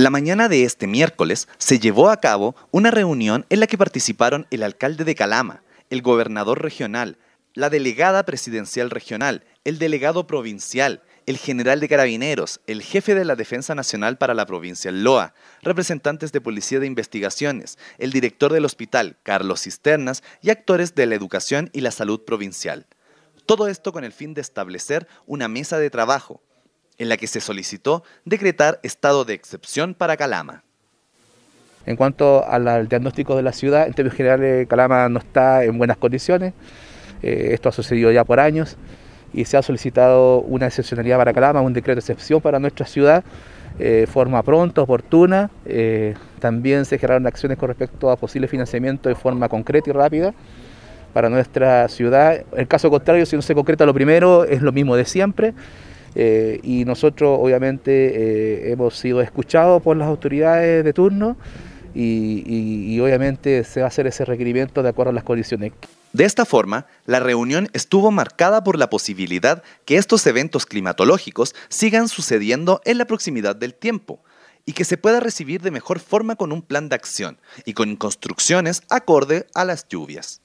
La mañana de este miércoles se llevó a cabo una reunión en la que participaron el alcalde de Calama, el gobernador regional, la delegada presidencial regional, el delegado provincial, el general de carabineros, el jefe de la Defensa Nacional para la provincia Loa, representantes de Policía de Investigaciones, el director del hospital, Carlos Cisternas, y actores de la educación y la salud provincial. Todo esto con el fin de establecer una mesa de trabajo en la que se solicitó decretar estado de excepción para Calama. En cuanto al diagnóstico de la ciudad, en términos generales Calama no está en buenas condiciones, eh, esto ha sucedido ya por años y se ha solicitado una excepcionalidad para Calama, un decreto de excepción para nuestra ciudad, eh, forma pronta, oportuna. Eh, también se generaron acciones con respecto a posible financiamiento de forma concreta y rápida para nuestra ciudad. ...el caso contrario, si no se concreta lo primero, es lo mismo de siempre. Eh, y nosotros obviamente eh, hemos sido escuchados por las autoridades de turno y, y obviamente se va a hacer ese requerimiento de acuerdo a las condiciones. De esta forma, la reunión estuvo marcada por la posibilidad que estos eventos climatológicos sigan sucediendo en la proximidad del tiempo y que se pueda recibir de mejor forma con un plan de acción y con construcciones acorde a las lluvias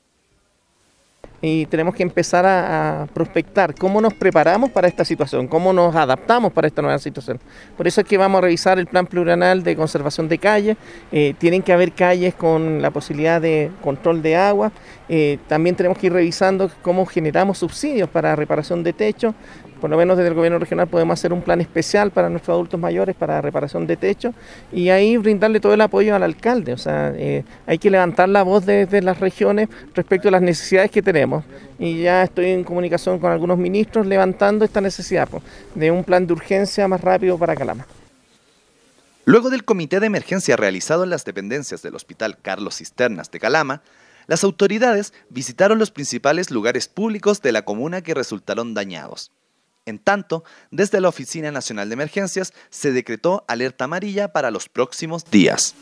y tenemos que empezar a, prospectar cómo nos preparamos para esta situación, cómo nos adaptamos para esta nueva situación. Por eso es que vamos a revisar el plan plurianual de conservación de calles, eh, tienen que haber calles con la posibilidad de control de agua, eh, también tenemos que ir revisando cómo generamos subsidios para reparación de techo. por lo menos desde el gobierno regional podemos hacer un plan especial para nuestros adultos mayores para reparación de techo y ahí brindarle todo el apoyo al alcalde. O sea, eh, hay que levantar la voz desde las regiones respecto a las necesidades que tenemos. Y ya estoy en comunicación con algunos ministros levantando esta necesidad de un plan de urgencia más rápido para Calama. Luego del comité de emergencia realizado en las dependencias del Hospital Carlos Cisternas de Calama, las autoridades visitaron los principales lugares públicos de la comuna que resultaron dañados. En tanto, desde la Oficina Nacional de Emergencias se decretó alerta amarilla para los próximos días.